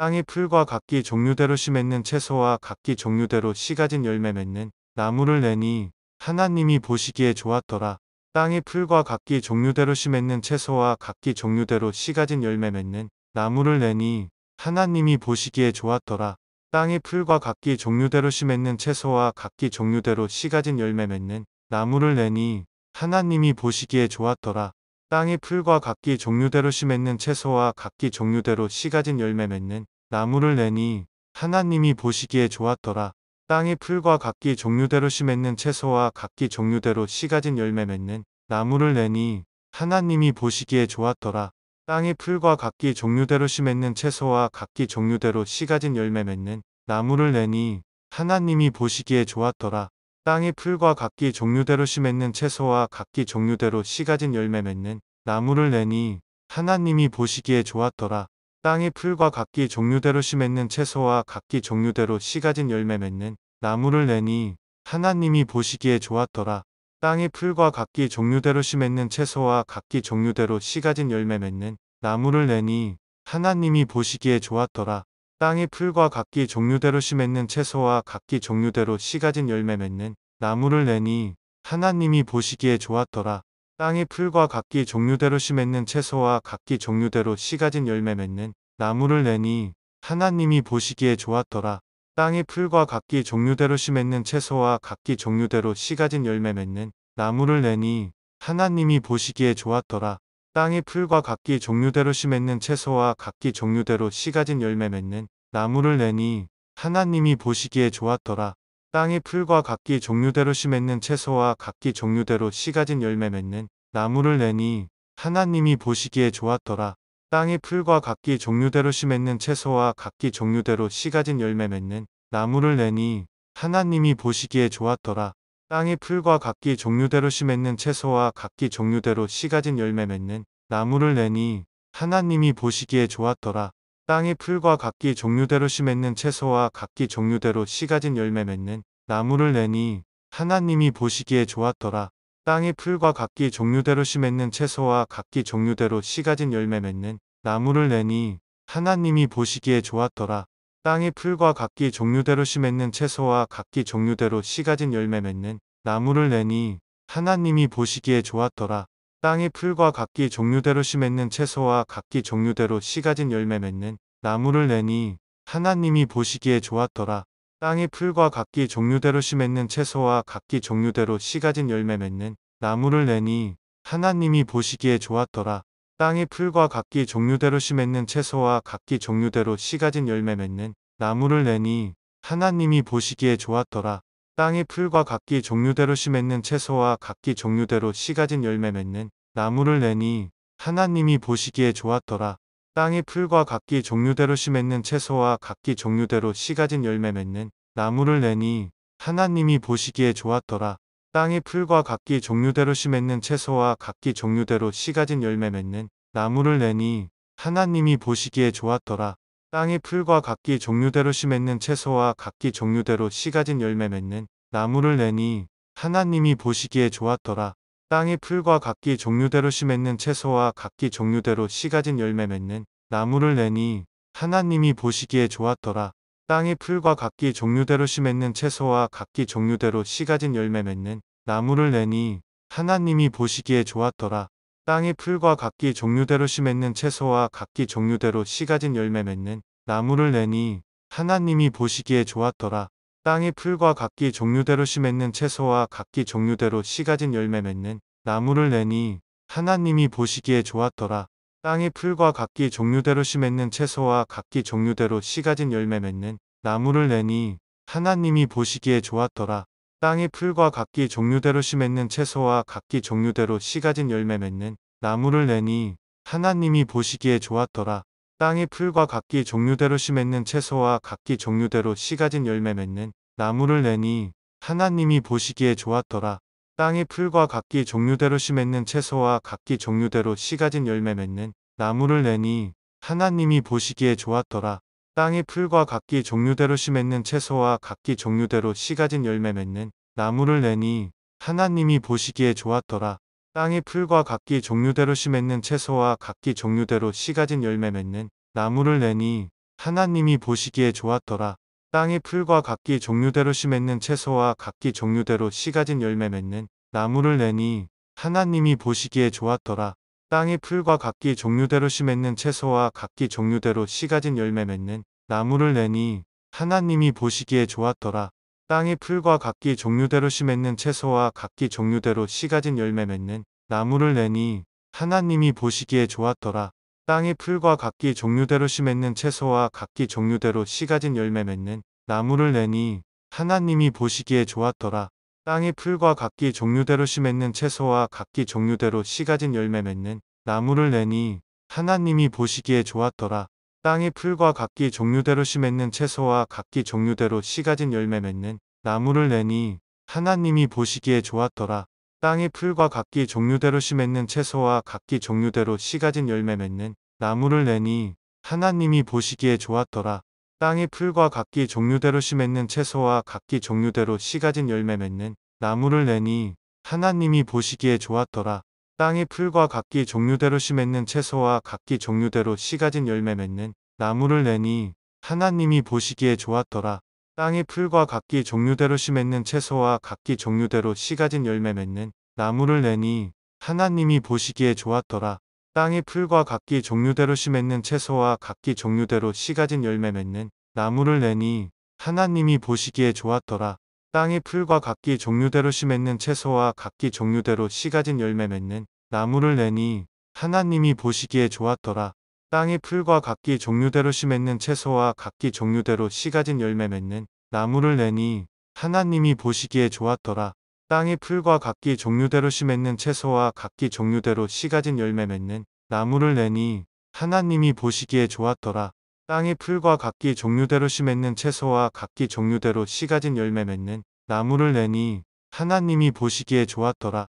땅이 풀과 각기 종류대로 심했는 채소와 각기 종류대로 씨 가진 열매 맺는 나무를 내니 하나님이 보시기에 좋았더라. 땅이 풀과 각기 종류대로 심했는 채소와 각기 종류대로 씨 가진 열매 맺는 나무를 내니 하나님이 보시기에 좋았더라. 땅이 풀과 각기 종류대로 심했는 채소와 각기 종류대로 씨 가진 열매 맺는 나무를 내니 하나님이 보시기에 좋았더라. 땅이 풀과 각기 종류대로 심했는 채소와 각기 종류대로 씨가진 열매 맺는 나무를 내니 하나님이 보시기에 좋았더라. 땅이 풀과 각기 종류대로 심했는 채소와 각기 종류대로 씨가진 열매 맺는 나무를 내니 하나님이 보시기에 좋았더라. 땅이 풀과 각기 종류대로 심했는 채소와 각기 종류대로 씨가진 열매 맺는 나무를 내니 하나님이 보시기에 좋았더라. 땅이 풀과 각기 종류대로 심했는 채소와 각기 종류대로 씨 가진 열매 맺는 나무를 내니 하나님이 보시기에 좋았더라. 땅이 풀과 각기 종류대로 심했는 채소와 각기 종류대로 씨 가진 열매 맺는 나무를 내니 하나님이 보시기에 좋았더라. 땅이 풀과 각기 종류대로 심했는 채소와 각기 종류대로 씨 가진 열매 맺는 나무를 내니 하나님이 보시기에 좋았더라. 땅이 풀과 각기 종류대로 심했는 채소와 각기 종류대로 씨가진 열매 맺는 나무를 내니 하나님이 보시기에 좋았더라. 땅이 풀과 각기 종류대로 심했는 채소와 각기 종류대로 씨가진 열매 맺는 나무를 내니 하나님이 보시기에 좋았더라. 땅이 풀과 각기 종류대로 심했는 채소와 각기 종류대로 씨가진 열매 맺는 나무를 내니 하나님이 보시기에 좋았더라. 땅이 풀과 각기 종류대로 심했는 채소와 각기 종류대로 씨 가진 열매 맺는 나무를 내니 하나님이 보시기에 좋았더라. 땅이 풀과 각기 종류대로 심했는 채소와 각기 종류대로 씨 가진 열매 맺는 나무를 내니 하나님이 보시기에 좋았더라. 땅이 풀과 각기 종류대로 심했는 채소와 각기 종류대로 씨 가진 열매 맺는 나무를 내니 하나님이 보시기에 좋았더라. 땅이 풀과 각기 종류대로 씨 맺는 채소와 각기 종류대로 씨 가진 열매 맺는 나무를 내니 하나님이 보시기에 좋았더라. 땅이 풀과 각기 종류대로 씨 맺는 채소와 각기 종류대로 씨 가진 열매 맺는 나무를 내니 하나님이 보시기에 좋았더라. 땅이 풀과 각기 종류대로 씨 맺는 채소와 각기 종류대로 씨 가진 열매 맺는 나무를 내니 하나님이 보시기에 좋았더라. 땅이 풀과 각기 종류대로 심했는 채소와 각기 종류대로 씨 가진 열매 맺는 나무를 내니 하나님이 보시기에 좋았더라. 땅이 풀과 각기 종류대로 심했는 채소와 각기 종류대로 씨 가진 열매 맺는 나무를 내니 하나님이 보시기에 좋았더라. 땅이 풀과 각기 종류대로 심했는 채소와 각기 종류대로 씨 가진 열매 맺는 나무를 내니 하나님이 보시기에 좋았더라. 땅이 풀과 각기 종류대로 심했는 채소와 각기 종류대로 씨가진 열매 맺는 나무를 내니 하나님이 보시기에 좋았더라. 땅이 풀과 각기 종류대로 심했는 채소와 각기 종류대로 씨가진 열매 맺는 나무를 내니 하나님이 보시기에 좋았더라. 땅이 풀과 각기 종류대로 심했는 채소와 각기 종류대로 씨가진 열매 맺는 나무를 내니 하나님이 보시기에 좋았더라. 땅이 풀과 각기 종류대로 심했는 채소와 각기 종류대로 씨 가진 열매 맺는 나무를 내니 하나님이 보시기에 좋았더라. 땅이 풀과 각기 종류대로 심했는 채소와 각기 종류대로 씨 가진 열매 맺는 나무를 내니 하나님이 보시기에 좋았더라. 땅이 풀과 각기 종류대로 심했는 채소와 각기 종류대로 씨 가진 열매 맺는 나무를 내니 하나님이 보시기에 좋았더라. 땅이 풀과 각기 종류대로 심했는 채소와 각기 종류대로 씨 가진 열매 맺는 나무를 내니 하나님이 보시기에 좋았더라. 땅이 풀과 각기 종류대로 심했는 채소와 각기 종류대로 씨 가진 열매 맺는 나무를 내니 하나님이 보시기에 좋았더라. 땅이 풀과 각기 종류대로 심했는 채소와 각기 종류대로 씨 가진 열매 맺는 나무를 내니 하나님이 보시기에 좋았더라. 땅이 풀과 각기 종류대로 심했는 채소와 각기 종류대로 씨 가진 열매 맺는 나무를 내니 하나님이 보시기에 좋았더라. 땅이 풀과 각기 종류대로 심했는 채소와 각기 종류대로 씨 가진 열매 맺는 나무를 내니 하나님이 보시기에 좋았더라. 땅이 풀과 각기 종류대로 심했는 채소와 각기 종류대로 씨 가진 열매 맺는 나무를 내니 하나님이 보시기에 좋았더라. 땅이 풀과 각기 종류대로 심했는 채소와 각기 종류대로 씨가진 열매 맺는 나무를 내니 하나님이 보시기에 좋았더라. 땅이 풀과 각기 종류대로 심했는 채소와 각기 종류대로 씨가진 열매 맺는 나무를 내니 하나님이 보시기에 좋았더라. 땅이 풀과 각기 종류대로 심했는 채소와 각기 종류대로 씨가진 열매 맺는 나무를 내니 하나님이 보시기에 좋았더라. 땅이 풀과 각기 종류대로 심했는 채소와 각기 종류대로 씨가진 열매 맺는 나무를 내니 하나님이 보시기에 좋았더라. 땅이 풀과 각기 종류대로 심했는 채소와 각기 종류대로 씨가진 열매 맺는 나무를 내니 하나님이 보시기에 좋았더라. 땅이 풀과 각기 종류대로 심했는 채소와 각기 종류대로 씨가진 열매 맺는 나무를 내니 하나님이 보시기에 좋았더라. 땅이 풀과 각기 종류대로 심했는 채소와 각기 종류대로 씨 가진 열매 맺는 나무를 내니 하나님이 보시기에 좋았더라. 땅이 풀과 각기 종류대로 심했는 채소와 각기 종류대로 씨 가진 열매 맺는 나무를 내니 하나님이 보시기에 좋았더라. 땅이 풀과 각기 종류대로 심했는 채소와 각기 종류대로 씨 가진 열매 맺는 나무를 내니 하나님이 보시기에 좋았더라. 땅이 풀과 각기 종류대로 심했는 채소와 각기 종류대로 씨 가진 열매 맺는 나무를 내니 하나님이 보시기에 좋았더라. 땅의 풀과 각기 종류대로 심했는 채소와 각기 종류대로 씨 가진 열매 맺는 나무를 내니 하나님이 보시기에 좋았더라. 땅의 풀과 각기 종류대로 심했는 채소와 각기 종류대로 씨 가진 열매 맺는 나무를 내니 하나님이 보시기에 좋았더라. 땅의 풀과 각기 종류대로 심했는 채소와 각기 종류대로 씨 가진 열매 맺는 나무를 내니 하나님이 보시기에 좋았더라. 땅이 풀과 각기 종류대로 심했는 채소와 각기 종류대로 씨 가진 열매 맺는 나무를 내니 하나님이 보시기에 좋았더라. 땅이 풀과 각기 종류대로 심했는 채소와 각기 종류대로 씨 가진 열매 맺는 나무를 내니 하나님이 보시기에 좋았더라. 땅이 풀과 각기 종류대로 심했는 채소와 각기 종류대로 씨 가진 열매 맺는 나무를 내니 하나님이 보시기에 좋았더라. 땅이 풀과 각기 종류대로 심했는 채소와 각기 종류대로 씨가진 열매 맺는 나무를 내니 하나님이 보시기에 좋았더라. 땅이 풀과 각기 종류대로 심했는 채소와 각기 종류대로 씨가진 열매 맺는 나무를 내니 하나님이 보시기에 좋았더라.